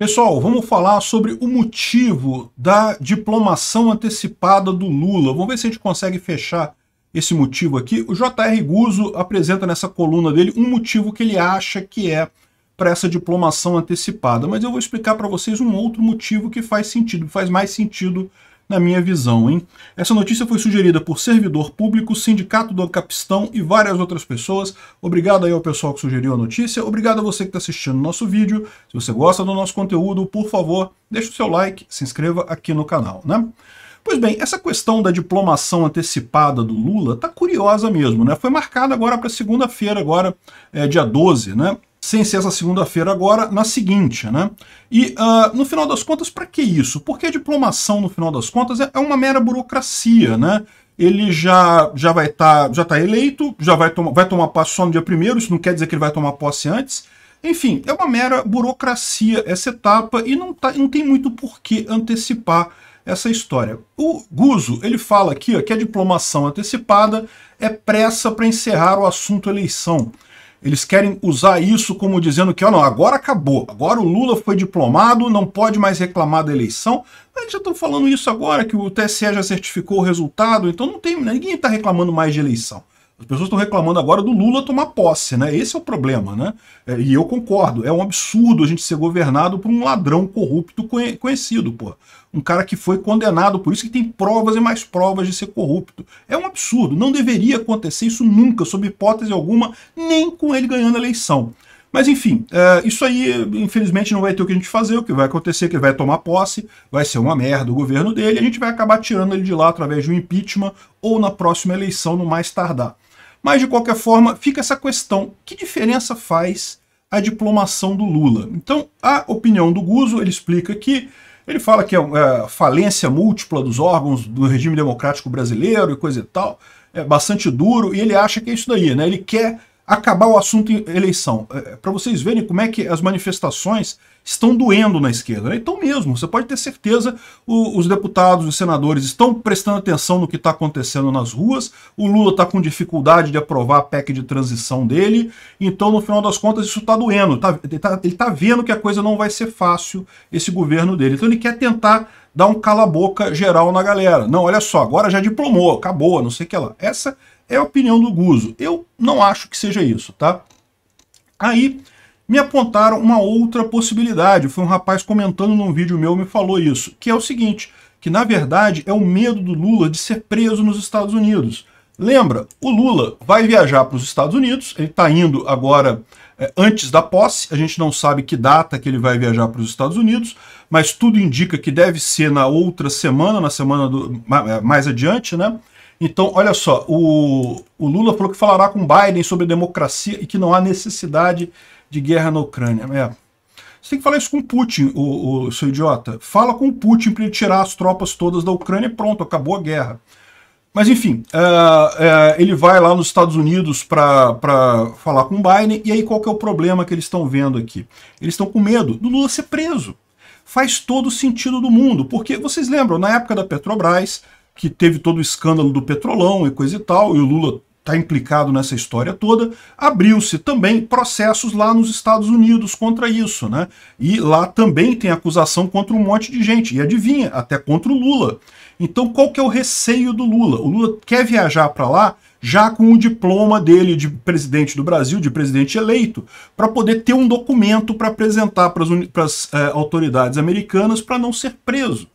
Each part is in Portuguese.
Pessoal, vamos falar sobre o motivo da diplomação antecipada do Lula. Vamos ver se a gente consegue fechar esse motivo aqui. O J.R. Guzzo apresenta nessa coluna dele um motivo que ele acha que é para essa diplomação antecipada, mas eu vou explicar para vocês um outro motivo que faz sentido, faz mais sentido na minha visão, hein? Essa notícia foi sugerida por servidor público, sindicato do Capistão e várias outras pessoas. Obrigado aí ao pessoal que sugeriu a notícia. Obrigado a você que está assistindo o nosso vídeo. Se você gosta do nosso conteúdo, por favor, deixe o seu like, se inscreva aqui no canal, né? Pois bem, essa questão da diplomação antecipada do Lula tá curiosa mesmo, né? Foi marcada agora para segunda-feira, agora é, dia 12, né? sem ser essa segunda-feira agora, na seguinte, né? E, uh, no final das contas, para que isso? Porque a diplomação, no final das contas, é, é uma mera burocracia, né? Ele já, já vai estar tá, já está eleito, já vai, tom vai tomar posse só no dia primeiro, isso não quer dizer que ele vai tomar posse antes. Enfim, é uma mera burocracia essa etapa e não, tá, não tem muito por que antecipar essa história. O Guzo, ele fala aqui ó, que a diplomação antecipada é pressa para encerrar o assunto eleição. Eles querem usar isso como dizendo que, ó, não, agora acabou, agora o Lula foi diplomado, não pode mais reclamar da eleição. Mas já estão falando isso agora, que o TSE já certificou o resultado, então não tem, ninguém está reclamando mais de eleição. As pessoas estão reclamando agora do Lula tomar posse, né? Esse é o problema, né? É, e eu concordo, é um absurdo a gente ser governado por um ladrão corrupto conhecido, pô. Um cara que foi condenado por isso, que tem provas e mais provas de ser corrupto. É um absurdo, não deveria acontecer isso nunca, sob hipótese alguma, nem com ele ganhando a eleição. Mas enfim, é, isso aí infelizmente não vai ter o que a gente fazer, o que vai acontecer é que ele vai tomar posse, vai ser uma merda o governo dele, a gente vai acabar tirando ele de lá através de um impeachment ou na próxima eleição, no mais tardar. Mas, de qualquer forma, fica essa questão. Que diferença faz a diplomação do Lula? Então, a opinião do Guzo, ele explica que ele fala que é, é falência múltipla dos órgãos do regime democrático brasileiro e coisa e tal, é bastante duro, e ele acha que é isso daí, né? Ele quer acabar o assunto eleição. É, para vocês verem como é que as manifestações estão doendo na esquerda. Né? Então mesmo, você pode ter certeza, o, os deputados, os senadores estão prestando atenção no que está acontecendo nas ruas, o Lula está com dificuldade de aprovar a PEC de transição dele, então no final das contas isso está doendo, tá, ele está tá vendo que a coisa não vai ser fácil, esse governo dele. Então ele quer tentar dar um cala-boca geral na galera. Não, olha só, agora já diplomou, acabou, não sei o que lá. Essa é a opinião do Guzo. Eu não acho que seja isso, tá? Aí me apontaram uma outra possibilidade. Foi um rapaz comentando num vídeo meu me falou isso, que é o seguinte, que na verdade é o medo do Lula de ser preso nos Estados Unidos. Lembra, o Lula vai viajar para os Estados Unidos, ele está indo agora é, antes da posse, a gente não sabe que data que ele vai viajar para os Estados Unidos, mas tudo indica que deve ser na outra semana, na semana do, é, mais adiante, né? Então, olha só, o, o Lula falou que falará com Biden sobre democracia e que não há necessidade de guerra na Ucrânia. É. Você tem que falar isso com o Putin, o, o seu idiota. Fala com o Putin para ele tirar as tropas todas da Ucrânia e pronto, acabou a guerra. Mas enfim, uh, uh, ele vai lá nos Estados Unidos para falar com o Biden, e aí qual que é o problema que eles estão vendo aqui? Eles estão com medo do Lula ser preso. Faz todo o sentido do mundo, porque vocês lembram, na época da Petrobras, que teve todo o escândalo do petrolão e coisa e tal, e o Lula está implicado nessa história toda, abriu-se também processos lá nos Estados Unidos contra isso, né? E lá também tem acusação contra um monte de gente, e adivinha, até contra o Lula. Então qual que é o receio do Lula? O Lula quer viajar para lá já com o diploma dele de presidente do Brasil, de presidente eleito, para poder ter um documento para apresentar para as eh, autoridades americanas para não ser preso.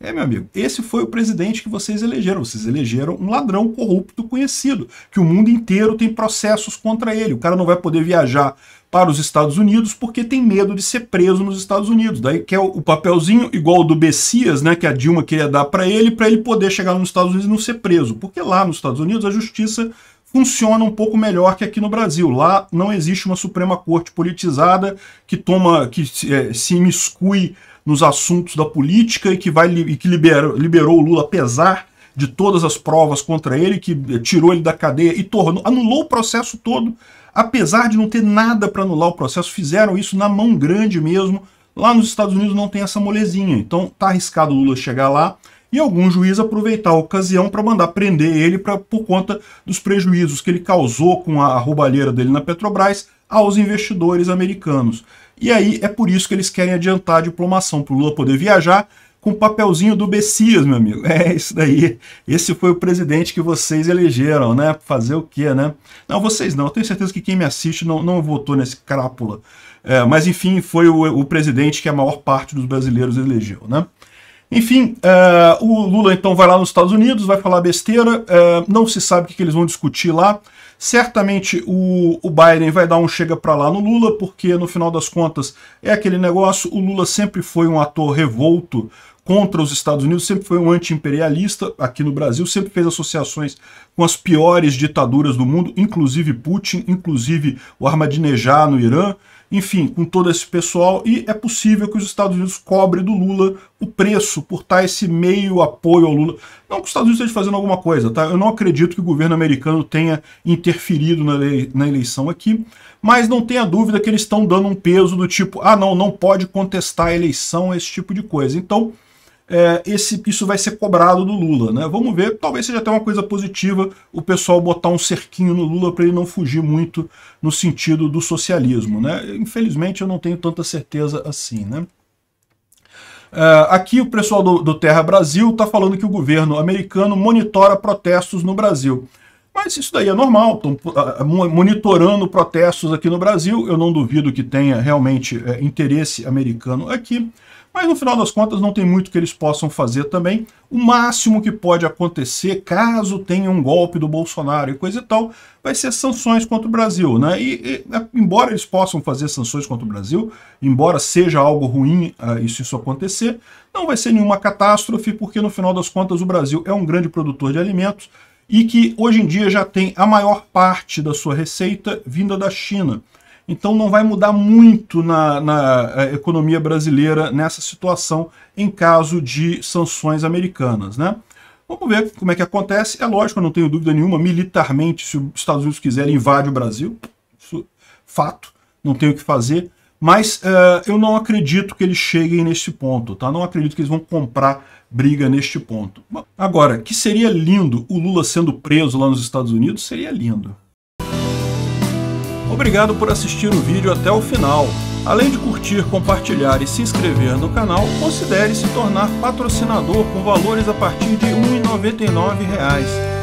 É, meu amigo, esse foi o presidente que vocês elegeram. Vocês elegeram um ladrão corrupto conhecido, que o mundo inteiro tem processos contra ele. O cara não vai poder viajar para os Estados Unidos porque tem medo de ser preso nos Estados Unidos. Daí que é o papelzinho igual o do Bessias, né, que a Dilma queria dar para ele, para ele poder chegar nos Estados Unidos e não ser preso. Porque lá nos Estados Unidos a justiça funciona um pouco melhor que aqui no Brasil. Lá não existe uma Suprema Corte politizada que toma, que se, é, se imiscui nos assuntos da política e que, vai, e que liberou, liberou o Lula, apesar de todas as provas contra ele, que tirou ele da cadeia e tornou, anulou o processo todo, apesar de não ter nada para anular o processo, fizeram isso na mão grande mesmo. Lá nos Estados Unidos não tem essa molezinha, então tá arriscado o Lula chegar lá e algum juiz aproveitar a ocasião para mandar prender ele pra, por conta dos prejuízos que ele causou com a roubalheira dele na Petrobras aos investidores americanos. E aí é por isso que eles querem adiantar a diplomação, para o Lula poder viajar com o papelzinho do Bessias, meu amigo. É isso daí. Esse foi o presidente que vocês elegeram, né? Fazer o quê, né? Não, vocês não. Eu tenho certeza que quem me assiste não, não votou nesse crápula. É, mas enfim, foi o, o presidente que a maior parte dos brasileiros elegeu, né? Enfim, uh, o Lula então vai lá nos Estados Unidos, vai falar besteira, uh, não se sabe o que, que, eles vão discutir lá. Certamente o, o Biden vai dar um chega para lá no Lula, porque no final das contas é aquele negócio, o Lula sempre foi um ator revolto contra os Estados Unidos, sempre foi um anti-imperialista aqui no Brasil, sempre fez associações com as piores ditaduras do mundo, inclusive Putin, inclusive o Ahmadinejad no Irã enfim, com todo esse pessoal, e é possível que os Estados Unidos cobre do Lula o preço por estar esse meio apoio ao Lula. Não que os Estados Unidos estejam fazendo alguma coisa, tá? Eu não acredito que o governo americano tenha interferido na, lei, na eleição aqui, mas não tenha dúvida que eles estão dando um peso do tipo, ah, não, não pode contestar a eleição, esse tipo de coisa. Então, é, esse, isso vai ser cobrado do Lula. Né? Vamos ver, talvez seja até uma coisa positiva o pessoal botar um cerquinho no Lula para ele não fugir muito no sentido do socialismo. Né? Infelizmente eu não tenho tanta certeza assim. Né? É, aqui o pessoal do, do Terra Brasil está falando que o governo americano monitora protestos no Brasil. Mas isso daí é normal, estão monitorando protestos aqui no Brasil. Eu não duvido que tenha realmente é, interesse americano aqui. Mas no final das contas não tem muito que eles possam fazer também. O máximo que pode acontecer, caso tenha um golpe do Bolsonaro e coisa e tal, vai ser sanções contra o Brasil. Né? E, e embora eles possam fazer sanções contra o Brasil, embora seja algo ruim uh, ah, isso, isso acontecer, não vai ser nenhuma catástrofe, porque no final das contas o Brasil é um grande produtor de alimentos, e que hoje em dia já tem a maior parte da sua receita vinda da China. Então não vai mudar muito na, na eh, economia brasileira nessa situação em caso de sanções americanas, né? Vamos ver como é que acontece. É lógico, eu não tenho dúvida nenhuma, militarmente, se os Estados Unidos quiserem, invade o Brasil. Isso, fato, não tem o que fazer. Mas uh, eu não acredito que eles cheguem nesse ponto, tá? Não acredito que eles vão comprar briga neste ponto. Bom, agora, que seria lindo o Lula sendo preso lá nos Estados Unidos, seria lindo. Obrigado por assistir o vídeo até o final. Além de curtir, compartilhar e se inscrever no canal, considere se tornar patrocinador com valores a partir de R$ 1,99